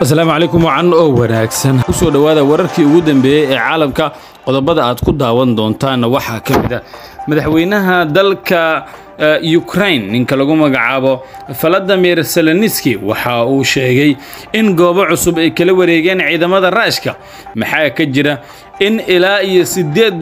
asalaamu calaykum wacan oo wanaagsan kusoo dhawaada wararkii ugu dambeeyey ee caalamka qodobada aad ku daawan doontaanna waxaa ka mid a ah. madaxweynaha dalka eh, ukrain ninka lagu magacaabo faladimir seleniski waxa uu sheegay in goobo cusub ay kala wareegeen ciidamada raashka maxaa ka jira in ilaa iyo sideed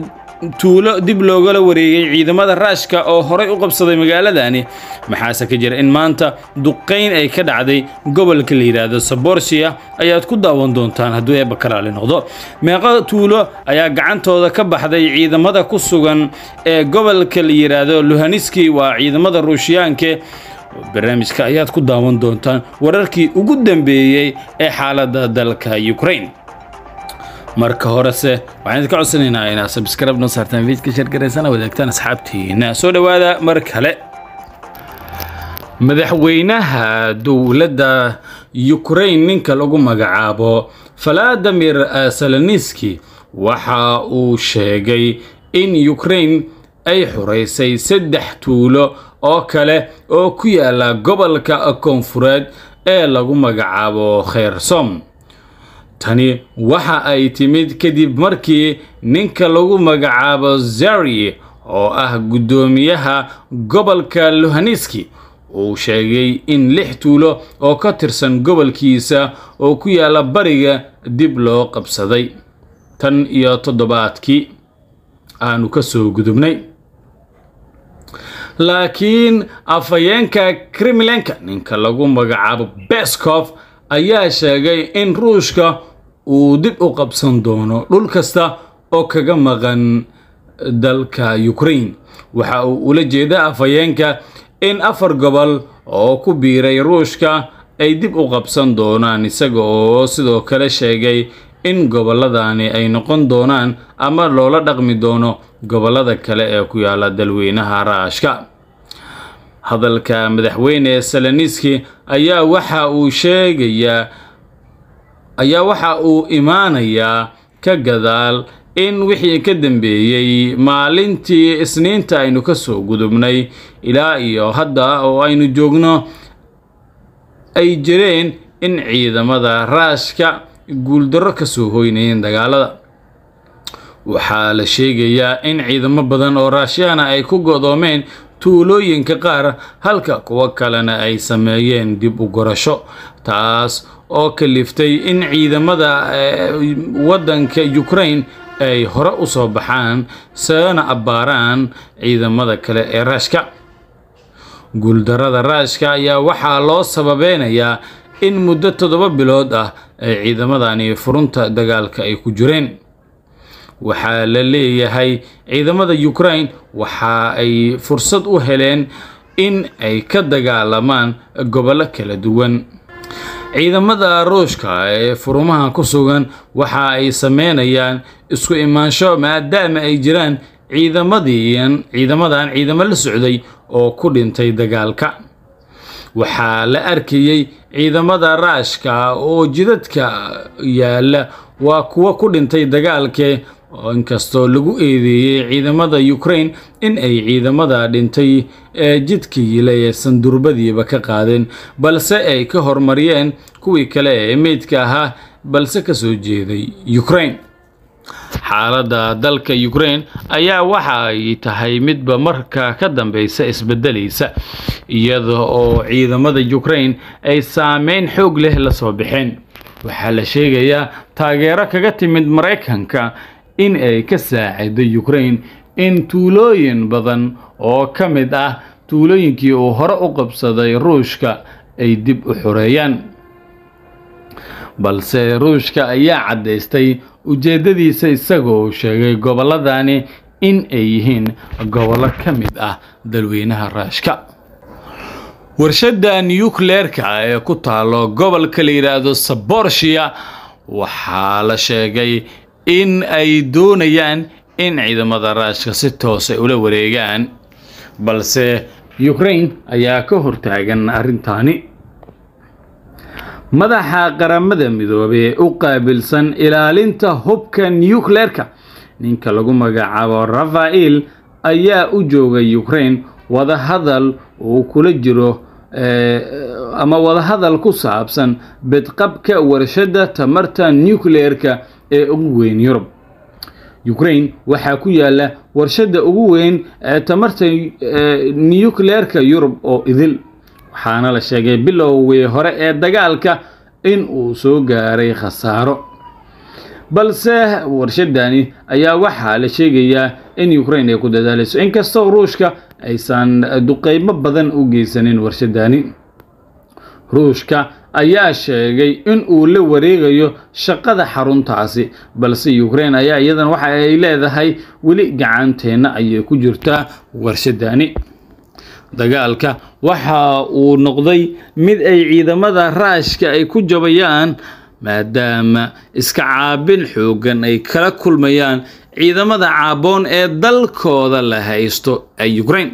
tuulo dib loogala wareegay ciidamada raashka oo horay u qabsaday magaaladani maxaase ka jira in maanta duqayn ay ka dhacday gobolka la yidhaahdo saborsiya ayaad ku daawan doontaan hadduu eebba kalaali noqdo meeqa tuulo ayaa gacantooda ka baxday ciidamada ku sugan ee gobolka la yidhaahdo luhaniski waa ciidamada ruushiyaanke barnaamijka ayaad ku daawan doontaan wararkii ugu dambeeyey ee xaaladda dalka ukrain marka horese waxaan idinka codsanaynaa inaad sabskrib noo saartaan fiidka sheergaraysana wadaagtaan asxaabtiina soo dhowaada mar kale madaxweynaha dowladda ukrain ninka lagu magacaabo valadimir saloniski eh, waxa uu sheegay in yukrain ay xoraysay saddex tuulo oo kale oo ku yaala gobolka koonfureed ee lagu magacaabo kheyrsom tani waxa ay timid kadib markii ninka lagu magacaabo zari oo ah guddoomiyaha gobolka luhaniski uu sheegay in lix tuulo oo ka tirsan gobolkiisa oo ku yaalla bariga dib loo qabsaday tan iyo toddobaadkii aanu ka soo gudubnay laakiin afhayeenka kremlenka ninka lagu magacaabo beskof ayaa sheegay in ruushka uu dib u qabsan doono dhul kasta oo kaga maqan dalka ukrain waxa uu ula jeeda afhayeenka in afar gobol oo ku biiray ruushka ay dib u qabsan doonaan isaga oo sidoo kale sheegay in gobolladani ay noqon doonaan ama loola dhaqmi doono gobollada kale ee ku yaala dalweynaha raashka hadalka madaxweyne saloniski ayaa waxa uu sheegayaa ayaa waxa uu imaanayaa ka gadaal in wixii ka dambeeyey maalintii isniinta aynu ka soo gudubnay ilaa iyo hadda oo aynu joogno ay jireen in ciidamada raashka guuldarro ka soo hoynayeen dagaalada waxaa la sheegayaa in ciidamo badan oo raashyahana ay ku godoomeen tuulooyinka qaar halka kuwo kalena ay sameeyeen dib u gurasho taas oo kaliftay in ciidamada eh, waddanka ukraine ay hore u soo baxaan sana abbaaraan ciidamada kale ee raashka guuldarrada raashka ayaa waxaa loo sababeynayaa in muddo toddoba bilood ah ay ciidamadani furunta dagaalka ay ku jireen waxaa la leeyahay ciidamada ukraine waxa ay fursad u heleen in ay ka dagaalamaan gobollo kala duwan ciidamada ruushka ee furumaha ku sugan waxa ay sameynayaan isku imaansho maadaama ay jiraan ciidamadiian ciidamadan ciidamo la socday oo ku dhintay dagaalka waxaa la arkayay ciidamada raashka oo jidadka yaalla waa kuwa ku dhintay dagaalkee oo inkastoo lagu eedeeyey ciidamada ukraine in ay ciidamada dhintay ee jidka yilay ee ka qaadeen balse ay ka hormariyeen kuwii kale ee meydka ahaa balse ka soo jeeday ukraine xaaladda dalka ukraine ayaa waxa ay tahay midba marka ka dambaysa isbeddelaysa iyada oo ciidamada ukraine ay saameyn xoog leh la soo baxeen waxaa la sheegayaa taageero kaga timid maraykanka in ay ka saacido yukrain in tuulooyin badan oo ka mid ah tuulooyinkii uu hore u qabsaday ruushka ay dib u xoreeyaan balse ruushka ayaa caddaystay ujeeddadiisa isagoo sheegay gobolladani in ay yihiin gobollo ka mid ah dalweynaha raashka warshadda nuyukleerka ee ku taallo gobolka la yidhaahdo saborshiya waxaa la sheegay in ay doonayaan in ciidamada raashka si toose ula wareegaan balse ukrain ayaa ka hortaagan arrintaani madaxa qaramada midoobey ee u qaabilsan ilaalinta hubka nukleerka ninka lagu magacaabo rafael ayaa u jooga yukrain wadahadal uu kula jiro eh, ama wadahadal ku saabsan bidqabka warshadda tamarta nukleerka ee ugu weyn yurub ukraine waxaa ku yaalla warshadda ugu weyn ee tamarta niyukleerka yurub oo idil waxaana la sheegay bilowgii hore ee dagaalka in uu soo gaaray khasaaro balse warshadani ayaa waxaa la sheegayaa in ukraine ay ku dadaalayso inkastoo ruushka aysan duqeymo badan u geysanin warshadani ruushka ayaa sheegay in uu la wareegayo shaqada xaruntaasi balse ukrein ayaa iyadan waxa ay leedahay weli gacanteenna ayay ku jirtaa warshadani dagaalka waxa uu noqday mid ay ciidamada raashka ay ku jabayaan maadaama iska caabin xooggan ay kala kulmayaan ciidamada caaboon ee dalkooda la haysto ee ukraine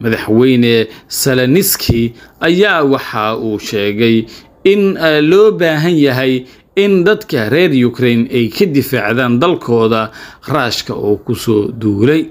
madaxweyne salaniski ayaa waxa uu sheegay in ah, loo baahan yahay in dadka reer ukrain ay ka difaacdaan dalkooda raashka oo kusoo duulay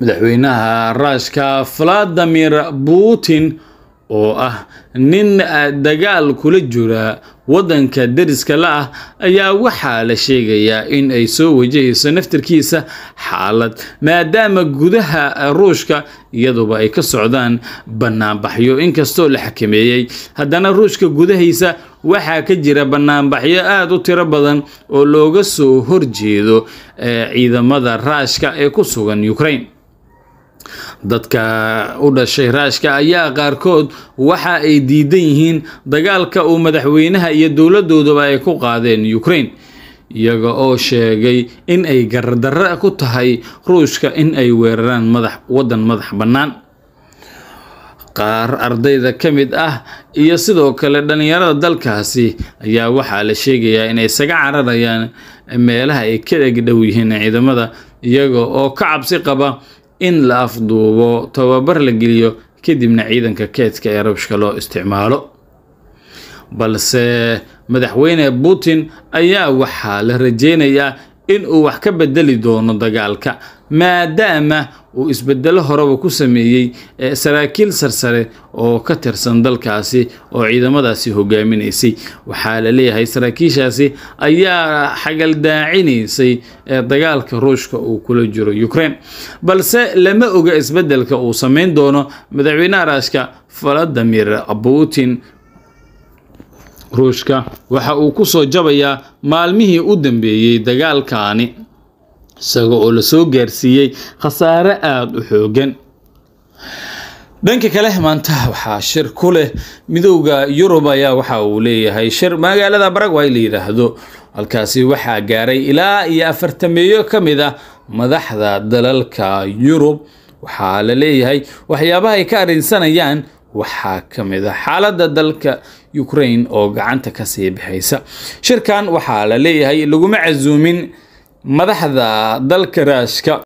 madaxweynaha raashka valadimir putin oo ah nin ah, dagaal kula jira waddanka deriska la ah ayaa waxaa la sheegayaa in ay soo wajahayso naftarkiisa xaalad maadaama gudaha ruushka iyaduba ay ka socdaan bannaanbaxyo inkastoo la xakameeyey haddana ruushka gudahiisa waxaa ka jira bannaanbaxyo aada u tiro badan oo looga soo horjeedo eh, ciidamada raashka ee ku sugan ukraine dadka u dhashay raashka ayaa qaarkood waxa ay diidan yihiin dagaalka uu madaxweynaha iyo dowladooduba ay ku qaadeen ukraine iyaga oo sheegay in ay garadarra ku tahay ruushka in ay weeraraan madax waddan madax bannaan qaar ardayda ka mid ah iyo sidoo kale dhallinyarada dalkaasi ayaa waxaa la sheegayaa inay isaga cararayaan meelaha ay ka egdhow yihiin ciidamada iyaga oo ka cabsi qaba in la afduubo tababar la geliyo kadibna ciidanka keedka ee ruushka loo isticmaalo balse madaxweyne putin ayaa waxaa la rajeynayaa inuu wax ka bedeli doono dagaalka maadaama uu isbedelo horeba ku sameeyey eh, saraakiil sarsare oo ka tirsan dalkaasi oo ciidamadaasi hogaaminaysay waxaa la leeyahay saraakiishaasi ayaa xagaldaacinaysay eh, dagaalka ruushka uu kula jiro ukraine balse lama oga isbedelka uu samayn doono madaxweyne raashka valadimir putin ruushka waxa uu ku soo jabayaa maalmihii u dambeeyey dagaalkaani isaga oo lasoo gaarsiiyey khasaare aad u xoogan dhanka kale maanta waxaa shir ku leh midowda yurub ayaa waxa uu leeyahay shir magaalada baragway la yidhaahdo halkaasi waxaa gaaray ilaa iyo afartameeyo ka mid ah madaxda dalalka yurub waxaa la leeyahay waxyaabahay ka arinsanayaan waxaa ka mid a ah xaaladda dalka ukrain oo gacanta ka sii baxaysa shirkan waxaa la leeyahay laguma casuumin madaxda dalka raashka